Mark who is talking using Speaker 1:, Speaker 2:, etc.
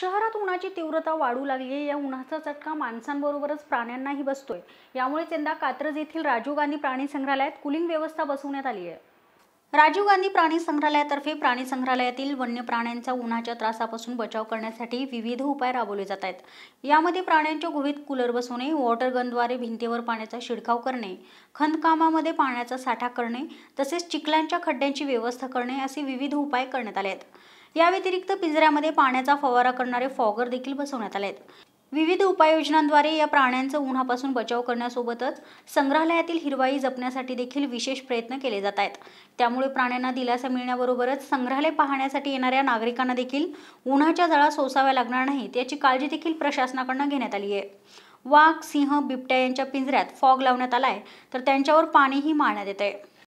Speaker 1: शहरात उन्हाची तीव्रता वाढू लागली आहे या उन्हाचा चटका माणसांबरोबरच प्राण्यांनाही बसतोय यामुळेच यंदा कात्रज येथील राजीव गांधी प्राणी संग्रहालयात कुलिंग व्यवस्था बसवण्यात आली आहे राजीव गांधी प्राणी संग्रहालयातर्फे प्राणी संग्रहालयातील वन्य प्राण्यांचा उन्हाच्या त्रासापासून बचाव करण्यासाठी विविध उपाय राबवले जात आहेत यामध्ये प्राण्यांच्या गुहेत कूलर बसवणे वॉटर गनद्वारे भिंतीवर पाण्याचा शिडकाव करणे खंदकामामध्ये पाण्याचा साठा करणे तसेच चिखलांच्या खड्ड्यांची व्यवस्था करणे असे विविध उपाय करण्यात आले आहेत या व्यतिरिक्त पिंजऱ्यामध्ये पाण्याचा फवारा करणारे फॉगर देखील बसवण्यात आले आहेत विविध उपाययोजनांद्वारे या प्राण्यांचा उन्हापासून बचाव करण्यासोबतच संग्रहालयातील हिरवाई जपण्यासाठी देखील विशेष प्रयत्न केले जात आहेत त्यामुळे प्राण्यांना दिलासा मिळण्याबरोबरच संग्रहालय पाहण्यासाठी येणाऱ्या नागरिकांना देखील उन्हाच्या जळा सोसाव्या लागणार नाहीत याची काळजी देखील प्रशासनाकडून घेण्यात आली आहे वाघ सिंह बिबट्या यांच्या पिंजऱ्यात फॉग लावण्यात आलाय तर त्यांच्यावर पाणीही मारण्यात येत आहे